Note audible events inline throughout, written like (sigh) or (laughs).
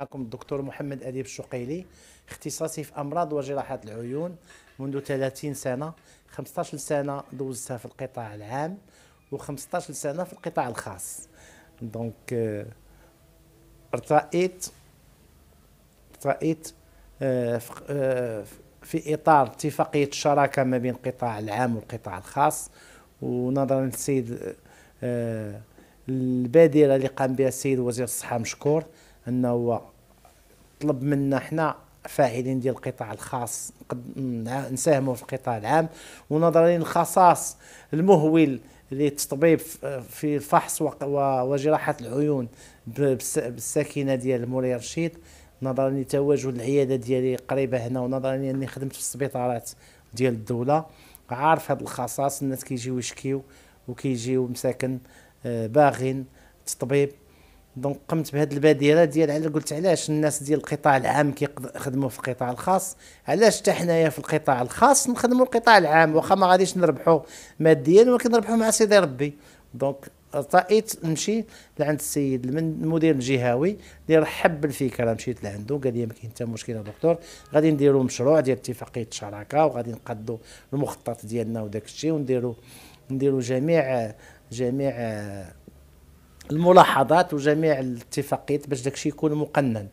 معكم الدكتور محمد أديب الشقيلي اختصاصي في أمراض وجراحات العيون منذ 30 سنة 15 سنة دوزتها في القطاع العام و15 سنة في القطاع الخاص دونك ارتأيت ارتأيت في إطار اتفاقية الشراكة ما بين القطاع العام والقطاع الخاص ونظرا للسيد آه، البادرة اللي قام بها السيد وزير الصحة مشكور انه هو طلب منا حنا فاعلين ديال القطاع الخاص نساهموا في القطاع العام ونظرا للخصاص المهول للتطبيب في الفحص وجراحه العيون بالساكنه ديال مولاي رشيد نظرا لتواجد العياده ديالي قريبه هنا ونظرا لاني خدمت في السبيطارات ديال الدوله عارف هذا الخصاص الناس كيجيو يشكيو وكيجيو مساكن آه، باغين التطبيب دونك قمت بهذه البادره ديال على قلت علاش الناس ديال القطاع العام كيخدموا في القطاع الخاص علاش حتى حنايا في القطاع الخاص نخدموا القطاع العام واخا ما غاديش نربحوا ماديا ولكن نربحوا مع سيدي ربي دونك طائت نمشي لعند السيد المدير الجهوي اللي رحب بالفكره مشيت لعنده قال لي ما كاين حتى مشكل يا دكتور غادي نديروا مشروع ديال اتفاقيه الشراكه وغادي نقادوا المخطط ديالنا وداك الشيء ونديروا نديروا جميع جميع الملاحظات وجميع الاتفاقيات باش داكشي يكون مقنن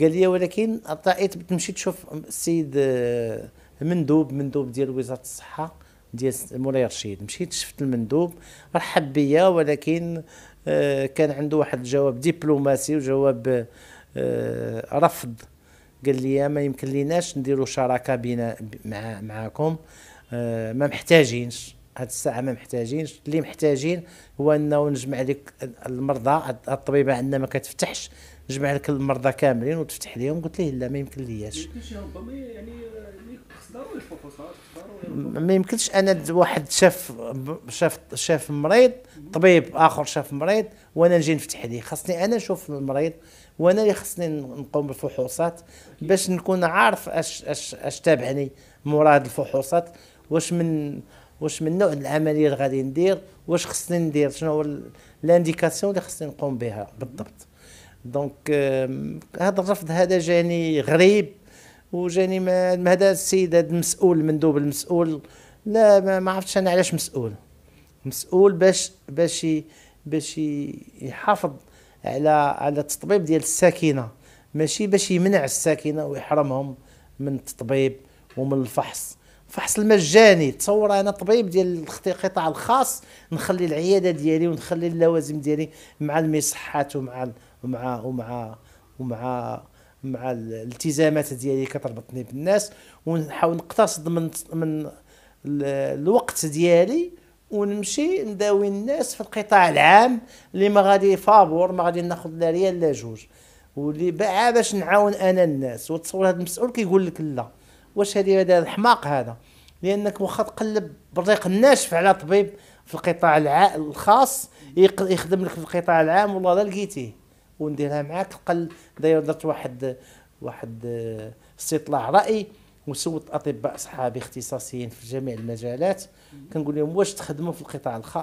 قال لي ولكن طائت مشيت تشوف السيد آه، مندوب مندوب ديال وزاره الصحه ديال مولاي رشيد مشيت شفت المندوب رحب بيا ولكن آه، كان عنده واحد الجواب دبلوماسي وجواب آه، رفض قال لي ما يمكن ليناش نديروا شراكه بينا مع معاكم ما محتاجينش هاد الساعه ما محتاجينش اللي محتاجين هو انه نجمع لك المرضى الطبيبه عندنا ما كتفتحش نجمع لك المرضى كاملين وتفتح لهم قلت ليه لا ما يمكن لياش ربما يعني ما يمكنش انا واحد شاف شاف شاف مريض طبيب اخر شاف مريض وانا نجي نفتح ليه خاصني انا نشوف المريض وانا اللي خصني نقوم بالفحوصات باش نكون عارف اش اش اش تابعني مراد الفحوصات واش من واش من نوع العمليه اللي غادي ندير واش خصني ندير شنو هو لانديكاسيون اللي خصني نقوم بها بالضبط دونك euh, هذا الرفض هذا جاني غريب وجاني ما هذا السيد هذا المسؤول المندوب المسؤول لا ما, ما عرفتش انا علاش مسؤول مسؤول باش باش باش يحافظ على على التطبيب ديال الساكنه ماشي باش يمنع الساكنه ويحرمهم من التطبيب ومن الفحص فحص المجاني تصور انا طبيب ديال القطاع الخاص نخلي العياده ديالي ونخلي اللوازم ديالي مع المصحات ومع ومع ومع ومع مع الالتزامات ديالي كتربطني بالناس ونحاول نقتصد من من الوقت ديالي ونمشي نداوي الناس في القطاع العام اللي ما غادي فابور ما غادي ناخذ لا ريال لا جوج واللي باش نعاون انا الناس وتصور هذا المسؤول كيقول لك لا واش هذه هذا الحماق هذا لانك واخا تقلب بريق الناشف على طبيب في القطاع الخاص يخدم لك في القطاع العام والله لا لقيتيه ونديرها معاك قل داير درت واحد واحد آه، استطلاع راي وسولت اطباء اصحابي اختصاصيين في جميع المجالات كنقول لهم واش تخدموا في القطاع الخ...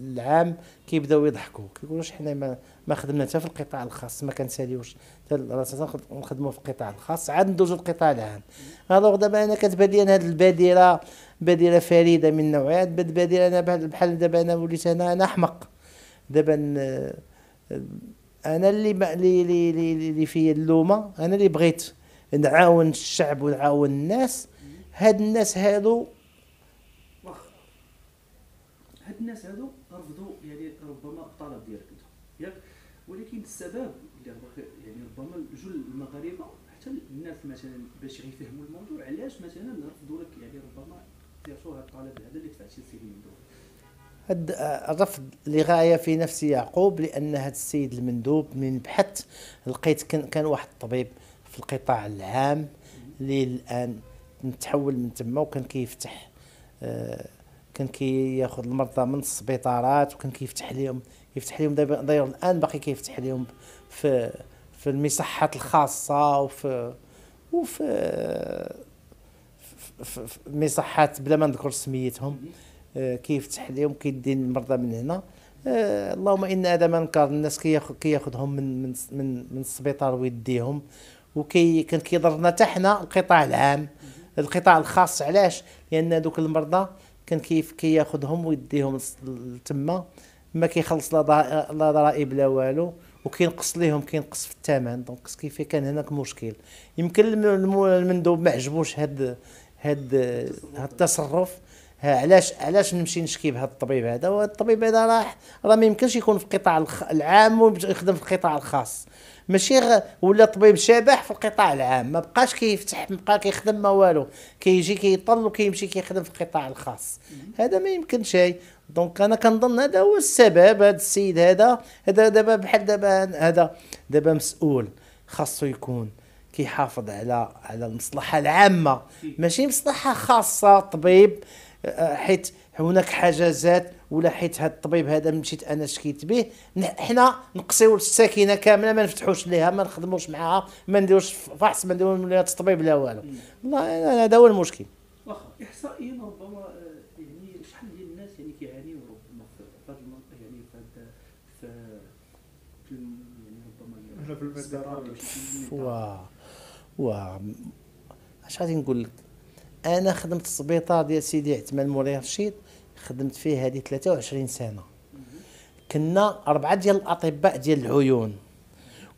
العام كيبداو يضحكوا كيقولوا واش حنا ما, ما خدمنا حتى في القطاع الخاص ما كنساليوش حتى راسنا نخدموا في القطاع الخاص عاد ندوزوا للقطاع العام الوغ دابا انا كتبان لي هذه البادره بادره فريده من نوعها بادره انا بحال دابا انا وليت انا انا احمق دابا انا اللي اللي اللي فيا اللومه انا اللي بغيت نعاون الشعب ونعاون الناس هاد الناس هادو واخ هاد الناس هادو رفضوا يعني ربما الطلب ديالك انت ياك ولكن السبب اللي يعني ربما جل المغاربه حتى الناس مثلا باش يفهموا الموضوع علاش مثلا رفضوا لك يعني ربما يرفضوا هاد الطلب هذا اللي دفعتي السيد المندوب هذا الرفض آه، لغاية في نفس يعقوب لأن هذا السيد المندوب من بحث لقيت كان واحد الطبيب في القطاع العام اللي الان نتحول من تما وكان كيفتح آه، كان كياخذ المرضى من السبيطارات وكان كيفتح لهم يفتح لهم داير الان باقي كيفتح لهم في في المصحات الخاصه وفي وفي في مصحات بلا ما نذكر سميتهم آه، كيفتح لهم كيدي المرضى من هنا آه، اللهم ان هذا ما الناس كياخذهم من من من السبيطار ويديهم وكي كان كيضرنا حتى حنا القطاع العام القطاع الخاص علاش لان دوك المرضى كان كيف كياخذهم ويديهم تما ما كيخلص لا ضرائب لا والو وكينقص ليهم كينقص في الثمن دونك كيف كان هناك مشكل يمكن المندوب ما عجبوش هاد هاد هاد التصرف علاش علاش نمشي نشكي بهذا الطبيب هذا والطبيب هذا راح راه ما يمكنش يكون في القطاع العام ويخدم في القطاع الخاص ماشي ولا طبيب شبح في القطاع العام ما بقاش كيفتح بقى كيخدم ما والو كيجي كيطل وكيمشي كيخدم في القطاع الخاص هذا ما يمكنش هاي دونك انا كنظن هذا هو السبب هذا السيد هذا هذا دابا بحال دابا هذا دابا مسؤول خاصو يكون كيحافظ على على المصلحه العامه ماشي مصلحه خاصه طبيب حيت هناك حاجزات ولا حيت هاد الطبيب هذا مشيت انا شكيت به حنا نقصيو الساكنه كامله ما نفتحوش ليها ما نخدموش معاها ما نديروش فحص ما نديروش لا الطبيب لا والو والله هذا هو المشكل واخا احصائيا إيه ربما آه، يعني شحال ديال الناس يعني كيعانيو ربما في هذه المنطقه يعني في في يعني ربما (laughs) وا اش غادي نقول لك انا خدمت السبيطار ديال سيدي عثمان مولاي رشيد خدمت فيه هذه 23 سنه كنا اربعه ديال الاطباء ديال العيون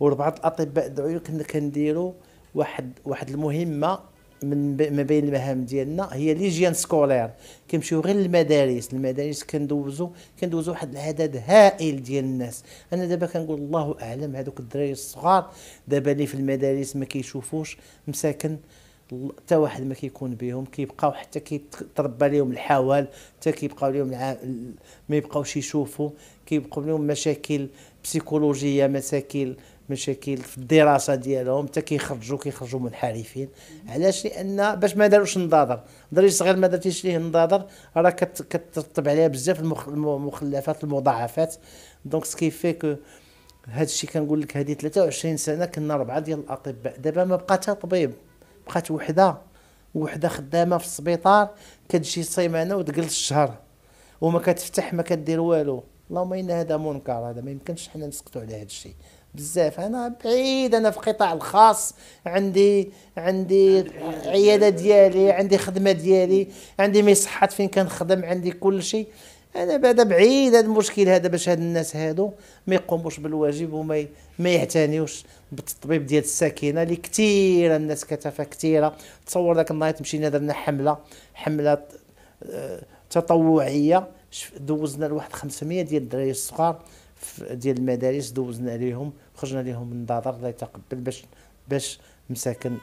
واربعه الاطباء ديال العيون كنا كنديروا واحد واحد المهمه من ما بين المهام ديالنا هي ليجيان سكولير كنمشيو غير للمدارس المدارس كندوزو كندوزو واحد العدد هائل ديال الناس انا دابا كنقول الله اعلم هذوك الدراري الصغار دابا اللي في المدارس ما كيشوفوش مساكن حتى واحد ما كيكون بهم كيبقاو حتى كيتربى لهم الحوال حتى كيبقاو لهم ما يبقاوش يشوفوا كيبقاو لهم مشاكل بسيكولوجيه مشاكل مشاكل في الدراسه ديالهم حتى كيخرجوا كيخرجوا منحرفين علاش لان باش ما داروش نظاظر دري صغير ما درتيش ليه نظاظر راه كترتب عليها بزاف المخلفات المضاعفات دونك سكي في كو هادشي كنقول لك هذه 23 سنه كنا ربعه ديال الاطباء دابا ما بقى حتى طبيب بقات وحده وحده خدامه في السبيطار كتجي سيمانه وتجلس الشهر وما كتفتح ما كدير والو اللهم ان هذا منكر هذا ما يمكنش حنا نسكتوا على هذا الشيء بزاف انا بعيد انا في القطاع الخاص عندي عندي عياده ديالي عندي خدمه ديالي عندي مصحات فين كنخدم عندي كل شيء هذا بعد بعيد هذا المشكل هذا باش هاد الناس هادو ما يقوموش بالواجب وما ما يعتنيوش بالتطبيب ديال الساكنه اللي كثيره الناس كتفا كثيره تصور ذاك النهار مشينا درنا حمله حمله آه، تطوعيه دوزنا لواحد 500 ديال الدراري الصغار ديال المدارس دوزنا ليهم خرجنا ليهم من دار الله يتقبل باش باش مساكن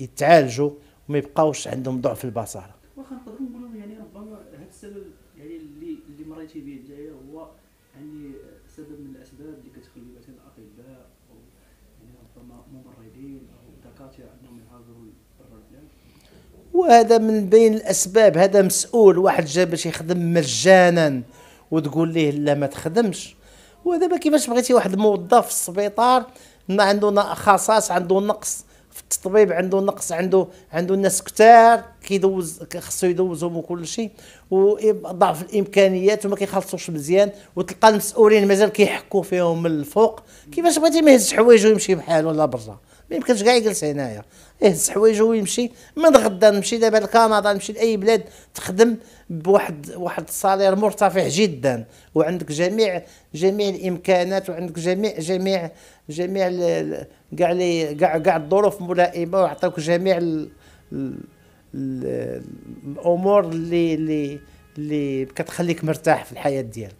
يتعالجوا وما يبقاوش عندهم ضعف البصره واخا نقدروا نقولوا يعني ربما هذا السبب يعني اللي اللي مريتي به نتايا هو يعني سبب من الاسباب اللي كتخلي مثلا الاطباء او يعني ربما ممرضين او دكاتره انهم يهاجروا برا البلاد وهذا من بين الاسباب هذا مسؤول واحد جا باش يخدم مجانا وتقول ليه لا ما تخدمش ودابا كيفاش بغيتي واحد موظف في السبيطار ما عنده خصاص عنده نقص في التطبيب عنده نقص عنده عنده ناس كثار كيدوز خصو يدوزهم وكل شيء وضعف الامكانيات وما كيخلصوش مزيان وتلقى المسؤولين مازال كيحكوا فيهم من الفوق كيفاش بغيتي ما يهز حوايجو ويمشي بحاله ولا برا ما يمكنش كاع يجلس هنايا يهز حوايجو ويمشي من غدا نمشي دابا لكندا نمشي لاي بلاد تخدم بواحد واحد الصالير مرتفع جدا وعندك جميع جميع الامكانات وعندك جميع جميع جميع كاع كاع الظروف ملائمه ويعطيوك جميع ال الامور اللي اللي اللي كتخليك مرتاح في الحياه ديالك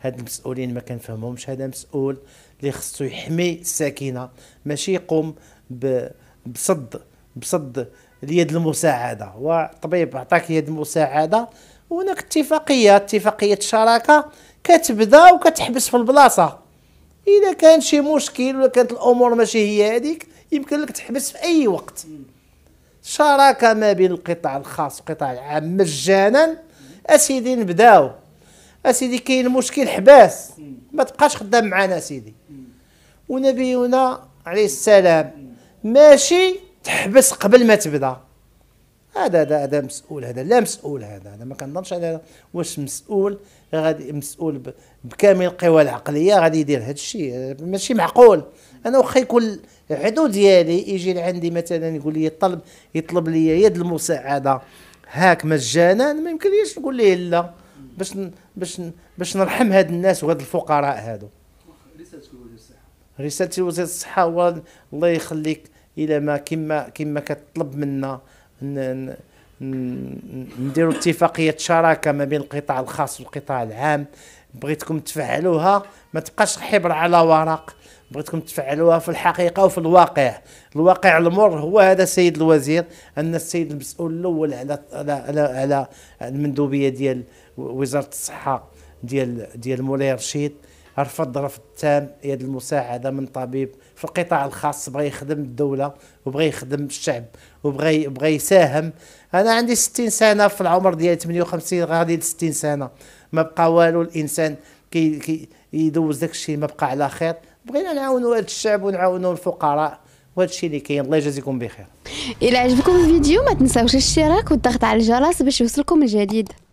هاد المسؤولين ما كنفهمهمش هذا مسؤول اللي خصو يحمي الساكنه ماشي يقوم بصد بصد اليد المساعده والطبيب عطاك يد المساعده وهناك اتفاقيه اتفاقيه شراكه كتبدا وكتحبس في البلاصه اذا كان شي مشكل ولا كانت الامور ماشي هي هذيك يمكن لك تحبس في اي وقت شراكه ما بين القطاع الخاص والقطاع العام مجانا اسيدي نبداو اسيدي كاين مشكل حباس ما تبقاش خدام معنا اسيدي ونبينا عليه السلام ماشي تحبس قبل ما تبدا هذا هذا هذا مسؤول هذا لا مسؤول هذا هذا ما كنظنش على واش مسؤول غادي مسؤول بكامل القوى العقليه غادي يدير هذا الشيء ماشي معقول انا واخا يكون عدو ديالي يجي لعندي مثلا يقول لي طلب يطلب لي يد المساعده هاك مجانا ما يمكنليش نقول ليه لا باش باش باش نرحم هاد الناس وهاد الفقراء هادو رسالتي لوزير الصحه هو الله يخليك الى ما كما كما كتطلب منا نديروا اتفاقيه شراكه ما بين القطاع الخاص والقطاع العام بغيتكم تفعلوها ما تبقاش حبر على ورق بغيتكم تفعلوها في الحقيقه وفي الواقع الواقع المر هو هذا السيد الوزير ان السيد المسؤول الاول على على على, على المندوبيه ديال وزاره الصحه ديال ديال مولاي رشيد رفض رفض تام يد المساعده من طبيب في القطاع الخاص بغى يخدم الدوله وبغى يخدم الشعب وبغى بغى يساهم انا عندي 60 سنه في العمر ديالي 58 غادي 60 سنه ما بقى والو الانسان كي, كي يدوز داك الشيء ما بقى على خير بغينا نعاونوا هذا الشعب ونعاونوا الفقراء وهذا الشيء اللي كاين الله يجازيكم بخير الى عجبكم الفيديو ما تنساوش الاشتراك والضغط على الجرس باش يوصلكم الجديد